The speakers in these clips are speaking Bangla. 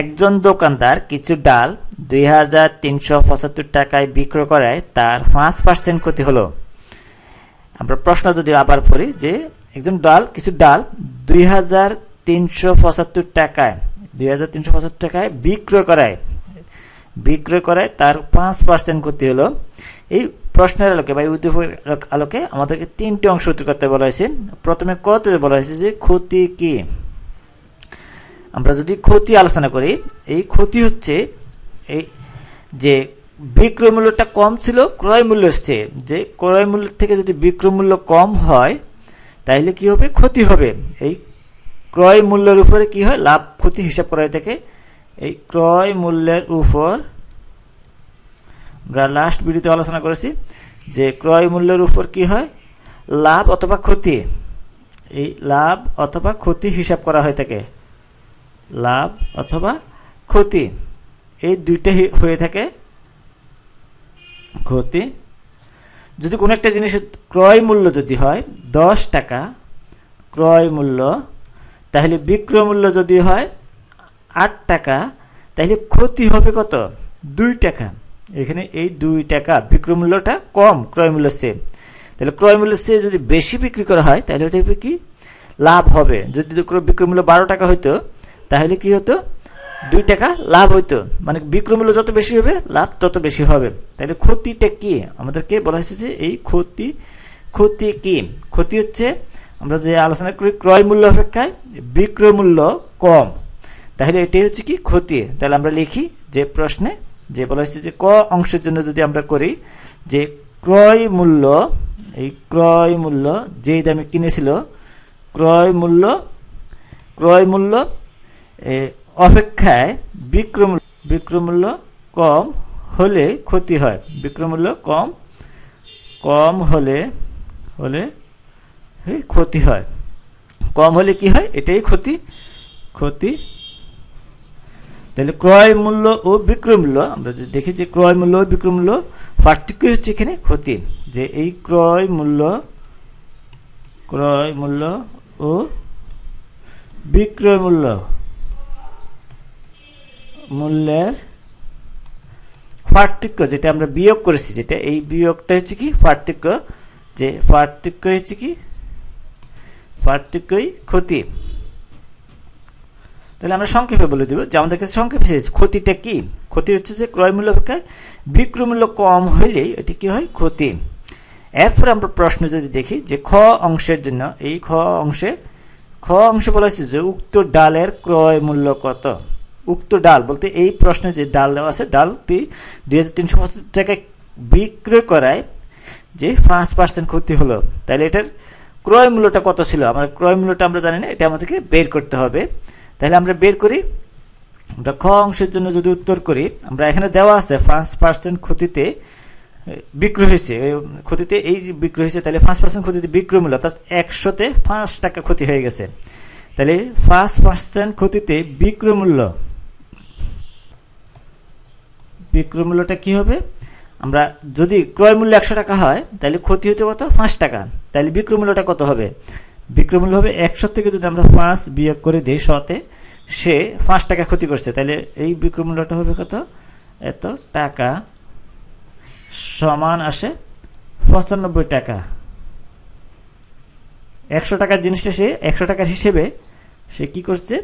একজন দোকানদার কিছু ডাল দুই হাজার তিনশো টাকায় বিক্রয় করায় তার পাঁচ পার্সেন্ট ক্ষতি হলো আমরা প্রশ্ন যদি আবার পড়ি যে একজন ডাল কিছু ডাল দুই হাজার তিনশো টাকায় দুই হাজার তিনশো টাকায় বিক্রয় করায় বিক্রয় করায় তার পাঁচ পার্সেন্ট ক্ষতি হলো এই প্রশ্নের আলোকে বা ইউটিউবের আলোকে আমাদেরকে তিনটি অংশ করতে বলা হয়েছে প্রথমে কত বলা হয়েছে যে ক্ষতি কী আমরা যদি ক্ষতি আলোচনা করি এই ক্ষতি হচ্ছে এই যে বিক্রয় মূল্যটা কম ছিল ক্রয় মূল্যের এসছে যে ক্রয় মূল্য থেকে যদি বিক্রয় মূল্য কম হয় তাহলে কি হবে ক্ষতি হবে এই ক্রয় মূল্যের উপরে কি হয় লাভ ক্ষতি হিসাব করা হয়ে থাকে এই ক্রয় মূল্যের উপর আমরা লাস্ট ভিডিওতে আলোচনা করেছি যে ক্রয় মূল্যের উপর কি হয় লাভ অথবা ক্ষতি এই লাভ অথবা ক্ষতি হিসাব করা হয়ে থাকে লাভ অথবা ক্ষতি এই দুইটা হয়ে থাকে ক্ষতি যদি কোনো একটা জিনিসের ক্রয় মূল্য যদি হয় দশ টাকা ক্রয় মূল্য তাহলে বিক্রয় মূল্য যদি হয় আট টাকা তাহলে ক্ষতি হবে কত দুই টাকা এখানে এই দুই টাকা বিক্রয় মূল্যটা কম ক্রয় মূল্য সেম তাহলে ক্রয় মূল্য সে যদি বেশি বিক্রি করা হয় তাহলে ওটা কি লাভ হবে যদি বিক্রয় মূল্য বারো টাকা হয়তো তাহলে কি হতো দুই টাকা লাভ হইতো মানে বিক্রমূল্য যত বেশি হবে লাভ তত বেশি হবে তাহলে ক্ষতিটা কি আমাদেরকে বলা হয়েছে যে এই ক্ষতি ক্ষতি কি ক্ষতি হচ্ছে আমরা যে আলোচনা করি ক্রয় মূল্য অপেক্ষায় বিক্রয় মূল্য কম তাহলে এটাই হচ্ছে কি ক্ষতি তাহলে আমরা লিখি যে প্রশ্নে যে বলা হয়েছে যে ক অংশের জন্য যদি আমরা করি যে ক্রয় মূল্য এই ক্রয় মূল্য যেই দামে কিনেছিল ক্রয় মূল্য ক্রয় মূল্য অপেক্ষায় বিক্রম বিক্রমূল্য কম হলে ক্ষতি হয় বিক্রমূল্য কম কম হলে হলে ক্ষতি হয় কম হলে কি হয় এটাই ক্ষতি ক্ষতি তাহলে ক্রয় মূল্য ও বিক্রমূল্য আমরা যে দেখি যে ক্রয় মূল্য ও বিক্রমূল্য পার্থক্য হচ্ছে এখানে ক্ষতি যে এই ক্রয় মূল্য ক্রয় মূল্য ও বিক্রয় মূল্য মূল্যের পার্থক্য যেটা আমরা বিয়োগ করেছি যেটা এই বিয়োগটা হচ্ছে কি পার্থক্য যে পার্থক্য হচ্ছে কি পার্থক্যই ক্ষতি তাহলে আমরা সংক্ষেপে বলে দেব যে আমাদের কাছে সংক্ষেপে চেয়েছি ক্ষতিটা কি ক্ষতি হচ্ছে যে ক্রয়মূল্য অপেক্ষায় বিক্রয়মূল্য কম হইলেই এটি কি হয় ক্ষতি এরপরে আমরা প্রশ্ন যদি দেখি যে খ অংশের জন্য এই খ অংশে খ অংশে বলা হয়েছে যে উক্ত ডালের ক্রয় মূল্য কত উক্ত ডাল বলতে এই প্রশ্নে যে ডাল দেওয়া আছে ডালটি দুই হাজার তিনশো পঁচাত্তর টাকায় বিক্রয় করায় যে পাঁচ পার্সেন্ট ক্ষতি হলো তাহলে এটার ক্রয় মূল্যটা কত ছিল আমার ক্রয় মূল্যটা আমরা জানি না এটা আমাদেরকে বের করতে হবে তাহলে আমরা বের করি আমরা খ অংশের জন্য যদি উত্তর করি আমরা এখানে দেওয়া আছে পাঁচ পার্সেন্ট ক্ষতিতে বিক্রয় হয়েছে ক্ষতিতে এই বিক্রয় হয়েছে তাহলে পাঁচ পার্সেন্ট ক্ষতিতে বিক্রয় মূল্য অর্থাৎ একশোতে পাঁচ টাকা ক্ষতি হয়ে গেছে তাহলে পাঁচ পার্সেন্ট ক্ষতিতে বিক্রয় মূল্য বিক্রয় মূল্যটা কী হবে আমরা যদি ক্রয় মূল্য একশো টাকা হয় তাহলে ক্ষতি হতে কত পাঁচ টাকা তাহলে বিক্রয় মূল্যটা কত হবে বিক্রয় মূল্য হবে একশো থেকে যদি আমরা পাঁচ বিয়োগ করে দিই শতে সে পাঁচ টাকা ক্ষতি করছে তাহলে এই বিক্রয় মূল্যটা হবে কত এত টাকা সমান আসে পঁচানব্বই টাকা একশো টাকার জিনিসটা সে একশো টাকার হিসেবে সে কি করছে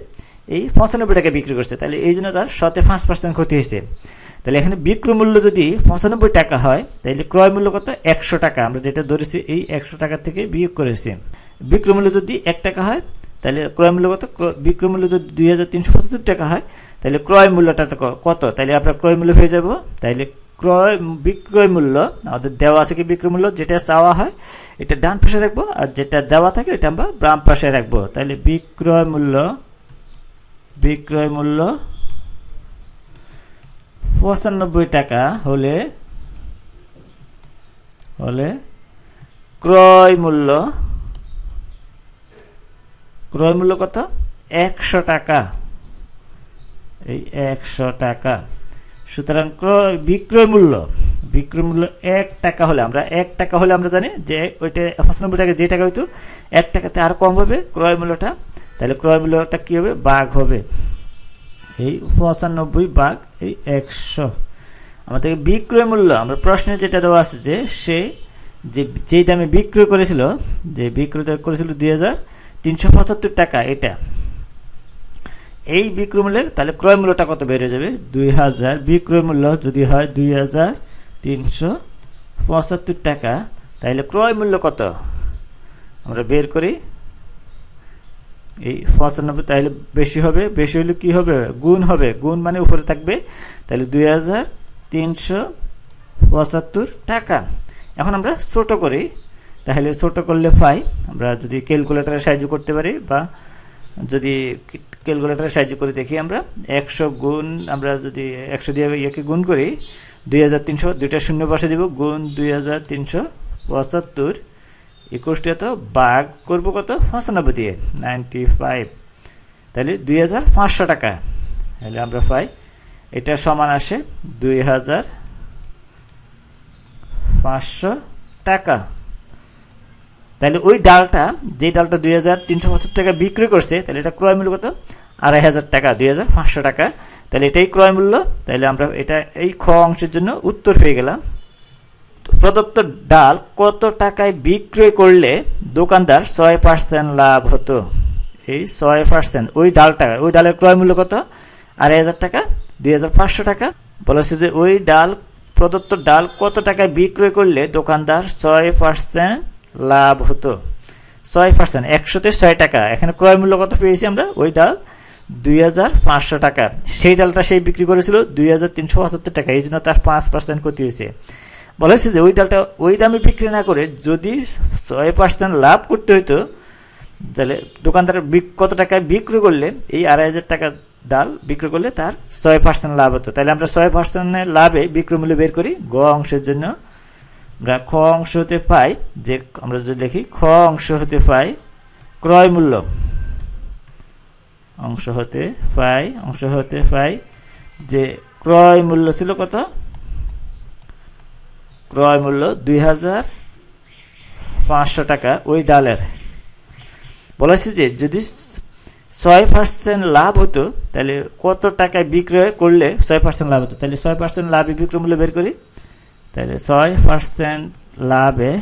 এই পঁচানব্বই টাকা বিক্রি করছে তাহলে এই জন্য তার শতে পাঁচ পার্সেন্ট ক্ষতি হয়েছে তাহলে এখানে বিক্রয় মূল্য যদি পঁচানব্বই টাকা হয় তাহলে ক্রয় মূল্য কত একশো টাকা আমরা যেটা ধরেছি এই একশো টাকা থেকে বিয়োগ করেছি বিক্রয় মূল্য যদি এক টাকা হয় তাহলে ক্রয় মূল্য কত বিক্রয় মূল্য যদি দুই হাজার তিনশো পঁচাত্তর টাকা হয় তাহলে ক্রয় মূল্যটা কত তাহলে আপনার ক্রয় মূল্য হয়ে যাব তাহলে ক্রয় বিক্রয় মূল্য আমাদের দেওয়া আছে কি বিক্রয় মূল্য যেটা চাওয়া হয় এটা ডান পাশে রাখবো আর যেটা দেওয়া থাকে এটা আমরা বাম পাশে রাখবো তাহলে বিক্রয় মূল্য বিক্রয় মূল্য পঁচানব্বই টাকা হলে হলে ক্রয় মূল্য ক্রয় মূল্য কত একশো টাকা এই একশো টাকা সুতরাং ক্রয় বিক্রয় মূল্য বিক্রয় মূল্য এক টাকা হলে আমরা এক টাকা হলে আমরা জানি যে ওইটা পঁচানব্বই টাকা যে টাকা হইতো এক টাকাতে আর কম হবে ক্রয় মূল্যটা তাহলে ক্রয় মূল্যটা কী হবে বাঘ হবে এই পঁচানব্বই ভাগ এই একশো আমাদের বিক্রয় মূল্য আমরা প্রশ্নে যেটা দেওয়া আছে যে সে যে যেই দামে বিক্রয় করেছিল যে বিক্রয় করেছিল দুই হাজার তিনশো পঁচাত্তর টাকা এটা এই বিক্রয় মূল্যে তাহলে ক্রয় মূল্যটা কত বেড়ে যাবে দুই হাজার বিক্রয় মূল্য যদি হয় দুই হাজার তিনশো পঁচাত্তর টাকা তাহলে ক্রয় মূল্য কত আমরা বের করি এই পঁচানব্বই তাহলে বেশি হবে বেশি হলে কি হবে গুণ হবে গুণ মানে উপরে থাকবে তাহলে দুই হাজার তিনশো পঁচাত্তর টাকা এখন আমরা ছোট করি তাহলে ছোট করলে পাই আমরা যদি ক্যালকুলেটারের সাহায্য করতে পারি বা যদি ক্যালকুলেটারের সাহায্য করে দেখি আমরা একশো গুণ আমরা যদি একশো দিয়ে একে গুণ করি দুই হাজার তিনশো দুইটা শূন্য বসে দিব গুণ দুই হাজার তিনশো পঁচাত্তর একুশটি দিয়ে তো বাঘ করবো কত পঁচানব্বই দিয়ে নাইনটি ফাইভ তাহলে দুই হাজার পাঁচশো টাকা তাহলে আমরা পাই এটা সমান আসে দুই হাজার পাঁচশো টাকা তাহলে ওই ডালটা যে ডালটা দুই হাজার তিনশো পঁচাত্তর টাকা বিক্রি করছে তাহলে এটা ক্রয় মূল্য কত আড়াই হাজার টাকা দুই হাজার পাঁচশো টাকা তাহলে এটাই ক্রয় মূল্য তাহলে আমরা এটা এই খ অংশের জন্য উত্তর পেয়ে গেলাম প্রদত্ত ডাল কত টাকায় বিক্রয় করলে দোকানদার ছয় পার্সেন্ট লাভ হতো এই ছয় পার্সেন্ট ওই ডালটা ওই ডালের ক্রয় মূল্য কত আড়াই হাজার টাকা দুই হাজার পাঁচশো টাকা বলেছে যে ওই ডাল প্রদত্ত ডাল কত টাকায় বিক্রয় করলে দোকানদার ছয় পার্সেন্ট লাভ হতো ছয় পার্সেন্ট একশোতে ছয় টাকা এখানে ক্রয় মূল্য কত পেয়েছি আমরা ওই ডাল দুই হাজার পাঁচশো টাকা সেই ডালটা সেই বিক্রি করেছিল দুই হাজার তিনশো পঁচাত্তর টাকা এই জন্য তার পাঁচ পার্সেন্ট ক্ষতি হয়েছে বলেছে যে ওই ডালটা ওই দামে বিক্রি না করে যদি ছয় পার্সেন্ট লাভ করতে হতো তাহলে দোকানদার কত টাকায় বিক্রি করলে এই আড়াই হাজার টাকা ডাল বিক্রি করলে তার ছয় পার্সেন্ট লাভ হতো তাহলে আমরা ছয় পার্সেন্টের লাভে বিক্রয় মূল্য বের করি গ অংশের জন্য আমরা খ অংশ হতে পাই যে আমরা যদি দেখি খ অংশ হতে পাই ক্রয় মূল্য অংশ হতে পাই অংশ হতে পাই যে ক্রয় মূল্য ছিল কত ক্রয় মূল্য দুই হাজার পাঁচশো টাকা ওই ডালের বলেছে যে যদি ছয় পার্সেন্ট লাভ হতো তাহলে কত টাকায় বিক্রয় করলে ছয় পার্সেন্ট লাভ হতো তাহলে ছয় পার্সেন্ট লাভে বিক্রয় মূল্য বের করি তাহলে ছয় পার্সেন্ট লাভে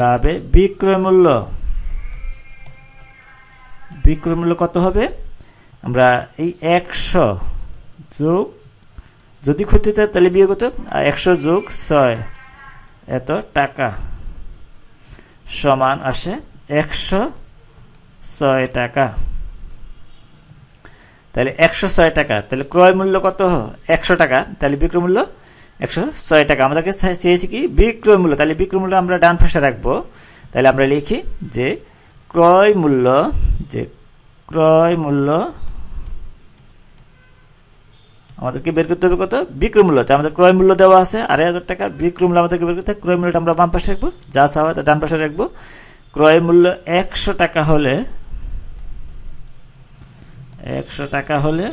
লাভে বিক্রয় মূল্য বিক্রয় মূল্য কত হবে আমরা এই একশো যোগ যদি ক্ষতি থাকে তাহলে বিয়োগ কত একশো যোগ ছয় এত টাকা সমান আসে একশো ছয় টাকা তাহলে একশো ছয় টাকা তাহলে ক্রয় মূল্য কত একশো টাকা তাহলে বিক্রয় মূল্য একশো ছয় টাকা আমাদেরকে চেয়েছি কি বিক্রয় মূল্য তাহলে বিক্রয় মূল্য আমরা ডান পাশে রাখবো তাহলে আমরা লিখি যে ক্রয় মূল্য যে ক্রয় মূল্য আমাদেরকে বের করতে হবে কত বিক্রম মূল্য আমাদের ক্রয় মূল্য দেওয়া আছে আড়াই হাজার টাকা বিক্রম মূল্য আমাদেরকে বের করতে ক্রয় মূল্যটা আমরা বাম পাশে রাখবো যা চাওয়া তা ডান পাশে রাখবো ক্রয় মূল্য একশো টাকা হলে একশো টাকা হলে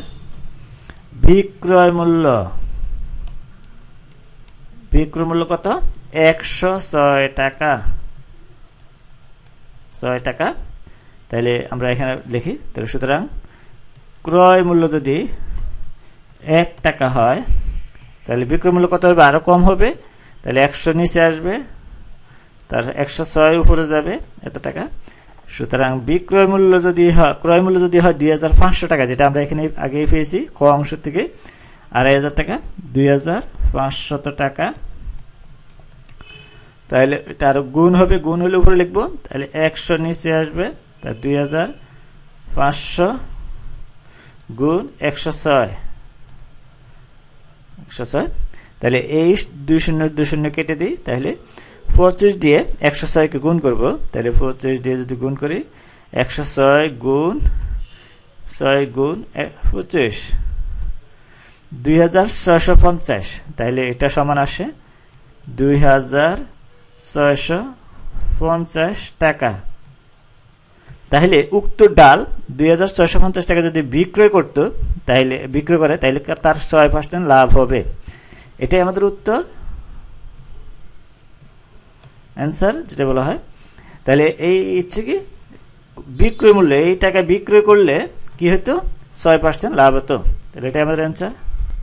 বিক্রয় মূল্য বিক্রম মূল্য কত একশো ছয় টাকা ছয় টাকা তাহলে আমরা এখানে লিখি তাহলে সুতরাং ক্রয় মূল্য যদি এক টাকা হয় তাহলে বিক্রয় কত হবে আরও কম হবে তাহলে একশো নিচে আসবে তার একশো ছয় উপরে যাবে এত টাকা সুতরাং বিক্রয় মূল্য যদি হয় ক্রয় মূল্য যদি হয় দুই হাজার পাঁচশো টাকা যেটা আমরা এখানে আগেই পেয়েছি ক অংশ থেকে আড়াই হাজার টাকা দুই হাজার পাঁচশত টাকা তাহলে এটা আরও গুণ হবে গুণ হলে উপরে লিখবো তাহলে একশো নিচে আসবে তা দুই হাজার পাঁচশো গুণ একশো ছয় একশো ছয় তাহলে এই দুই শূন্য দুই শূন্য কেটে দিই তাহলে পঁচিশ দিয়ে একশো ছয়কে গুণ করব তাহলে পঁচিশ দিয়ে যদি গুণ করি একশো ছয় গুণ ছয় গুণ পঁচিশ দুই হাজার ছয়শো পঞ্চাশ তাহলে এটা সমান আসে দুই হাজার ছয়শো পঞ্চাশ টাকা তাহলে উক্ত ডাল দুই হাজার ছয়শো পঞ্চাশ টাকা যদি বিক্রয় করতো তাহলে বিক্রয় করে তাহলে তার ছয় পার্সেন্ট লাভ হবে এটাই আমাদের উত্তর অ্যান্সার যেটা বলা হয় তাহলে এই হচ্ছে কি বিক্রয় মূল্য এই টাকা বিক্রয় করলে কি হতো ছয় পার্সেন্ট লাভ হতো তাহলে এটাই আমাদের অ্যান্সার